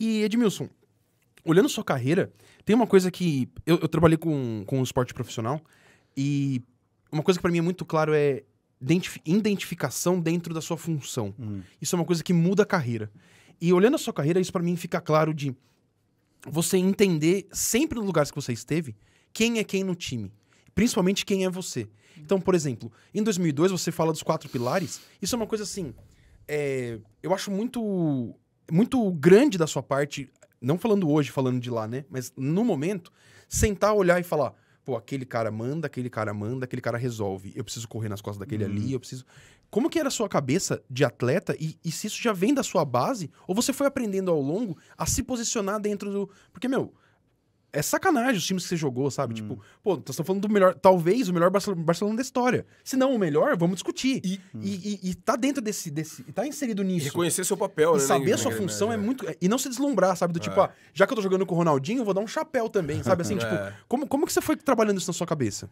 E Edmilson, olhando sua carreira, tem uma coisa que. Eu, eu trabalhei com, com o um esporte profissional e uma coisa que para mim é muito claro é identificação dentro da sua função. Hum. Isso é uma coisa que muda a carreira. E olhando a sua carreira, isso para mim fica claro de você entender sempre nos lugares que você esteve quem é quem no time, principalmente quem é você. Então, por exemplo, em 2002 você fala dos quatro pilares. Isso é uma coisa assim. É, eu acho muito muito grande da sua parte, não falando hoje, falando de lá, né? Mas no momento, sentar, olhar e falar: pô, aquele cara manda, aquele cara manda, aquele cara resolve. Eu preciso correr nas costas daquele uhum. ali, eu preciso. Como que era a sua cabeça de atleta e, e, se isso já vem da sua base? Ou você foi aprendendo ao longo a se posicionar dentro do. Porque, meu, é sacanagem os times que você jogou, sabe? Tipo, hum. Tipo, pô, nós então estamos tá falando do melhor, talvez o melhor Barcelona da história. Se não o melhor, vamos discutir. E, hum. e, e, e tá dentro desse, desse. E tá inserido nisso. Reconhecer seu papel, e né? Saber a né, sua né, função né, é muito. É, e não se deslumbrar, sabe? Do tipo, é. ah, já que eu tô jogando com o Ronaldinho, eu vou dar um chapéu também, sabe? Assim, é. tipo, como, como que você foi trabalhando isso na sua cabeça?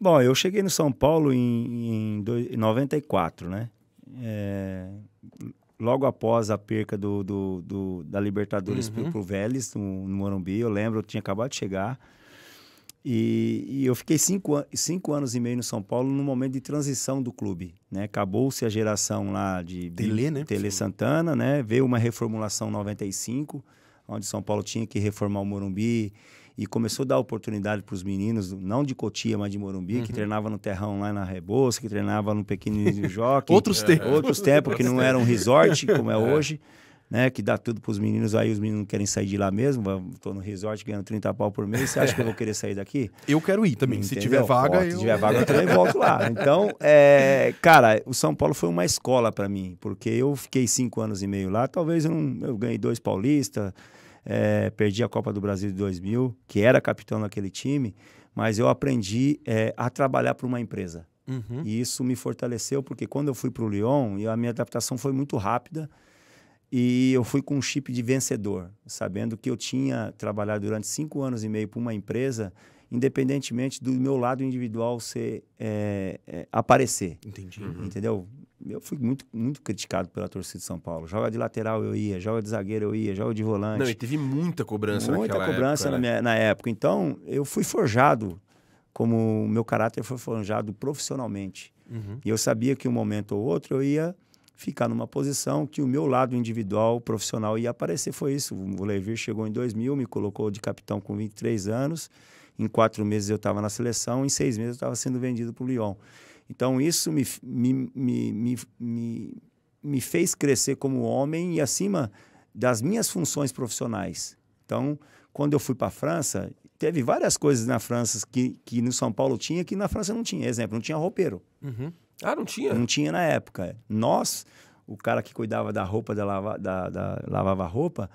Bom, eu cheguei no São Paulo em, em, dois, em 94, né? É, logo após a perca do, do, do da Libertadores uhum. para o Vélez, no, no, Morumbi. Eu lembro, eu tinha acabado de chegar. E, e eu fiquei cinco, cinco anos e meio no São Paulo num momento de transição do clube. Né? Acabou-se a geração lá de Tele, né? Tele Santana, né? Veio uma reformulação 95, onde São Paulo tinha que reformar o Morumbi e começou a dar oportunidade para os meninos, não de Cotia, mas de Morumbi, uhum. que treinava no terrão lá na Rebouça, que treinava no Pequenininho Jockey. outros é, tempos. Outros tempos, que não era um resort como é, é. hoje, né? Que dá tudo para os meninos, aí os meninos não querem sair de lá mesmo. Estou no resort ganhando 30 pau por mês, você acha que eu vou querer sair daqui? Eu quero ir também, Entendeu? se tiver vaga. eu... Se tiver vaga, eu também volto lá. Então, é, cara, o São Paulo foi uma escola para mim, porque eu fiquei cinco anos e meio lá, talvez eu, não, eu ganhei dois paulistas é, perdi a Copa do Brasil de 2000, que era capitão naquele time, mas eu aprendi é, a trabalhar para uma empresa. Uhum. E isso me fortaleceu, porque quando eu fui para o Lyon, a minha adaptação foi muito rápida e eu fui com um chip de vencedor, sabendo que eu tinha trabalhado durante cinco anos e meio para uma empresa independentemente do meu lado individual ser é, é, aparecer. Entendi. Uhum. Entendeu? Eu fui muito, muito criticado pela torcida de São Paulo. Joga de lateral eu ia, joga de zagueiro eu ia, joga de volante. Não, e teve muita cobrança Muita cobrança época, na, né? minha, né? na época. Então, eu fui forjado, como o meu caráter foi forjado profissionalmente. Uhum. E eu sabia que um momento ou outro eu ia ficar numa posição que o meu lado individual, profissional ia aparecer. Foi isso. O Levir chegou em 2000, me colocou de capitão com 23 anos. Em quatro meses eu estava na seleção, em seis meses eu estava sendo vendido para o Lyon. Então isso me, me, me, me, me fez crescer como homem e acima das minhas funções profissionais. Então, quando eu fui para a França, teve várias coisas na França que, que no São Paulo tinha que na França não tinha. Exemplo, não tinha roupeiro. Uhum. Ah, não tinha? Não tinha na época. Nós, o cara que cuidava da roupa, da, lava, da, da lavava roupa,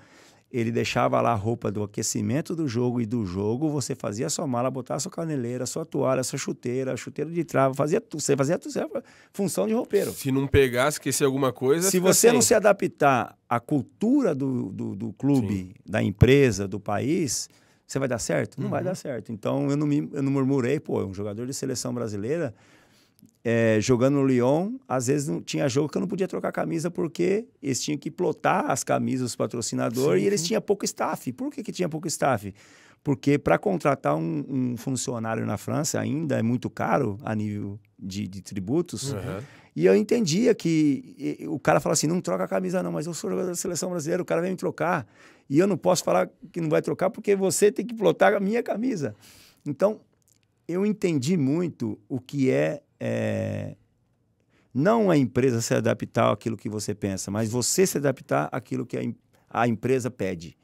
ele deixava lá a roupa do aquecimento do jogo e do jogo, você fazia a sua mala, botava a sua caneleira, a sua toalha, a sua chuteira, a chuteira de trava, fazia tudo, você fazia tudo a função de roupeiro. Se não pegar, esquecer alguma coisa. Se você sem. não se adaptar à cultura do, do, do clube, Sim. da empresa, do país, você vai dar certo? Não uhum. vai dar certo. Então eu não, me, eu não murmurei, pô, é um jogador de seleção brasileira é, jogando no Lyon, às vezes não tinha jogo que eu não podia trocar camisa porque eles tinham que plotar as camisas dos patrocinadores sim, e eles sim. tinham pouco staff. Por que, que tinha pouco staff? Porque para contratar um, um, funcionário na França ainda é muito caro a nível de, de tributos. Uhum. E eu entendia que e, o cara fala assim: não troca a camisa, não, mas eu sou jogador da seleção brasileira, o cara vem me trocar. E eu não posso falar que não vai trocar porque você tem que plotar a minha camisa. Então, eu entendi muito o que é é, não a empresa se adaptar àquilo que você pensa, mas você se adaptar àquilo que a, a empresa pede.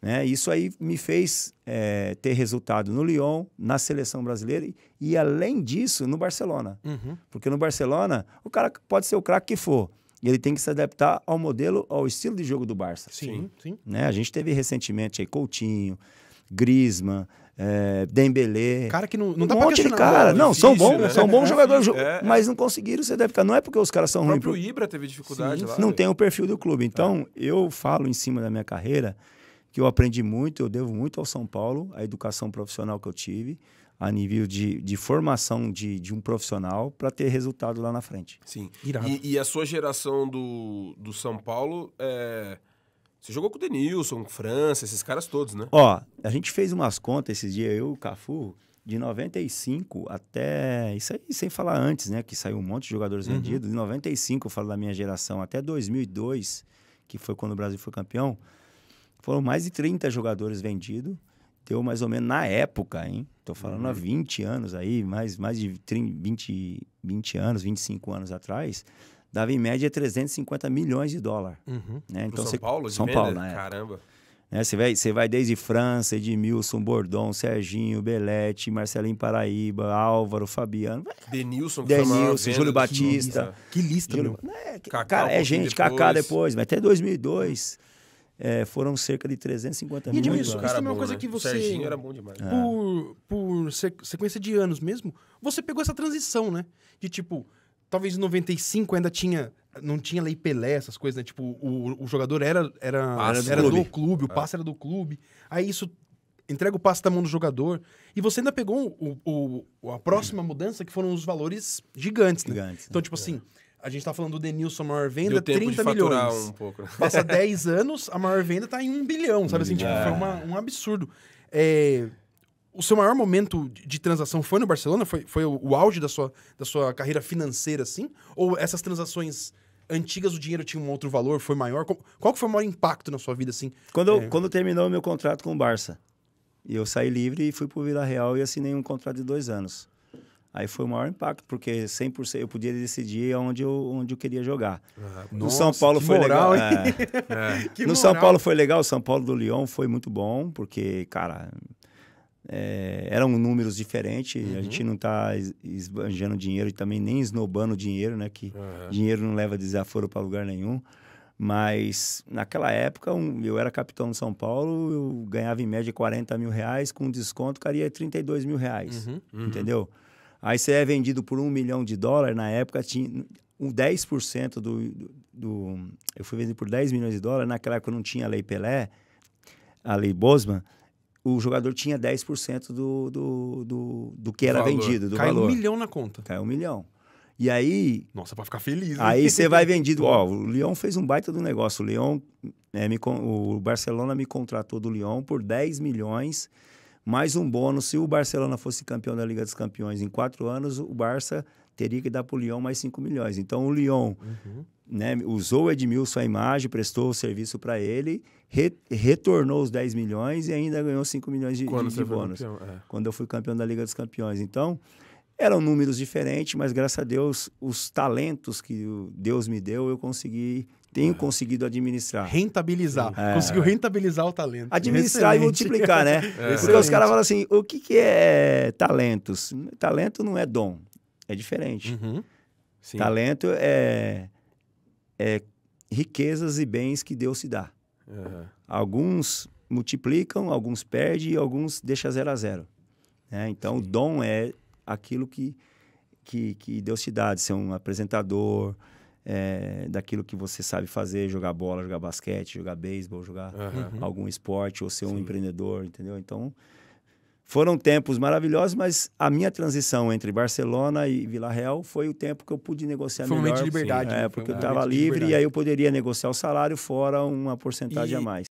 Né? Isso aí me fez é, ter resultado no Lyon, na seleção brasileira e, e além disso, no Barcelona. Uhum. Porque no Barcelona, o cara pode ser o craque que for. E ele tem que se adaptar ao modelo, ao estilo de jogo do Barça. Sim, sim. Né? A gente teve recentemente aí Coutinho, Griezmann, é, Cara que não, não dá pra monte de cara. Não, é difícil, são bons, né? são bons é, jogadores, é, mas não conseguiram deve ficar, Não é porque os caras são ruins. O próprio ruim, Ibra teve dificuldade sim, lá. Não né? tem o perfil do clube. Então, eu falo em cima da minha carreira que eu aprendi muito, eu devo muito ao São Paulo, a educação profissional que eu tive, a nível de, de formação de, de um profissional para ter resultado lá na frente. Sim. E, e, a sua geração do, do São Paulo é você jogou com o Denilson, França, esses caras todos, né? Ó, a gente fez umas contas esses dias, eu e o Cafu, de 95 até. Isso aí sem falar antes, né? Que saiu um monte de jogadores uhum. vendidos. De 95, eu falo da minha geração, até 2002, que foi quando o Brasil foi campeão, foram mais de 30 jogadores vendidos. Deu mais ou menos na época, hein? Tô falando uhum. há 20 anos aí, mais, mais de 30, 20, 20 anos, 25 anos atrás dava em média 350 milhões de dólares. Uhum. Né? Então, São cê, Paulo? São Paulo, né? Caramba. Né? Você vai, você vai desde França, Edmilson, Bordon, Serginho, Belete, Marcelinho Paraíba, Álvaro, Fabiano. Denilson, que Denilson, Júlio Batista. Que lista, Júlio, né? Cacau, cara, é gente, depois. Cacá depois, mas até 2002. É, foram cerca de 350 mil. Isso, isso é uma coisa né? que você. Serginho era bom demais. É. Por, por sequência de anos mesmo, você pegou essa transição, né? De tipo, talvez em 95 ainda tinha não tinha lei Pelé, essas coisas, né? Tipo, o, o jogador era, era, era do clube, do clube o é. passe era do clube. Aí isso entrega o passe da mão do jogador. E você ainda pegou o, o a próxima mudança, que foram os valores gigantes, né? Gigantes, né? então, né? tipo é. assim, a gente tá falando do Denilson, a maior venda, Deu 30 milhões. Um pouco. Passa 10 anos, a maior venda tá em 1 bilhão, sabe assim? Tipo, é. foi uma, um absurdo. É, o seu maior momento de transação foi no Barcelona? Foi, foi o, o, auge da sua, da sua carreira financeira, assim? Ou essas transações antigas o dinheiro tinha um outro valor, foi maior? Qual, que foi o maior impacto na sua vida, assim? Quando, é... quando terminou o meu contrato com o Barça, e eu saí livre e fui pro Vila Real e assinei um contrato de dois anos. Aí foi o maior impacto, porque 100% eu podia decidir onde eu, onde eu queria jogar. Ah, no nossa, São Paulo foi moral, legal. É. É. no moral. São Paulo foi legal, o São Paulo do Lyon foi muito bom, porque, cara, é, eram números diferentes, uhum. a gente não está esbanjando dinheiro e também nem esnobando dinheiro, né? Que uhum. dinheiro não leva desaforo para lugar nenhum. Mas naquela época, um, eu era capitão de São Paulo, eu ganhava em média 40 mil reais, com desconto, caria 32 mil reais, uhum, uhum. entendeu? Aí você é vendido por um milhão de dólares na época tinha um 10% do, do, do... Eu fui vendido por 10 milhões de dólares naquela época não tinha a Lei Pelé, a Lei Bosman, o jogador tinha 10% do, do, do, do que era valor. vendido, do Cai valor. um milhão na conta. caiu um milhão. E aí. Nossa, para ficar feliz. Aí você vai vendido. Ó, o Lyon fez um baita do negócio. O Lyon, é, me, o Barcelona me contratou do Lyon por 10 milhões, mais um bônus. Se o Barcelona fosse campeão da Liga dos Campeões em quatro anos, o Barça teria que dar para o Lyon mais 5 milhões. Então o Lyon uhum. né, usou o Edmilson a imagem, prestou o serviço para ele, re, retornou os 10 milhões e ainda ganhou 5 milhões de, Quando de, de bônus. Campeão, é. Quando eu fui campeão da Liga dos Campeões. Então, eram números diferentes, mas graças a Deus, os talentos que Deus me deu, eu consegui tenho é. conseguido administrar. Rentabilizar. É. Conseguiu rentabilizar o talento. Administrar Excelente. e multiplicar, né? É. Porque os caras falam assim: o que, que é talentos? Talento não é dom é diferente. Uhum. Talento é, é riquezas e bens que Deus se dá. Uhum. Alguns multiplicam, alguns perdem e alguns deixam zero a zero. Né? Então, Sim. o dom é aquilo que, que, que, Deus te dá, de ser um apresentador, é, daquilo que você sabe fazer, jogar bola, jogar basquete, jogar beisebol, jogar uhum. algum esporte, ou ser Sim. um empreendedor, entendeu? Então, foram tempos maravilhosos, mas a minha transição entre Barcelona e Vila Real foi o tempo que eu pude negociar foi melhor. momento de liberdade. é, né? porque eu estava livre e aí eu poderia negociar o salário fora uma porcentagem e, a mais.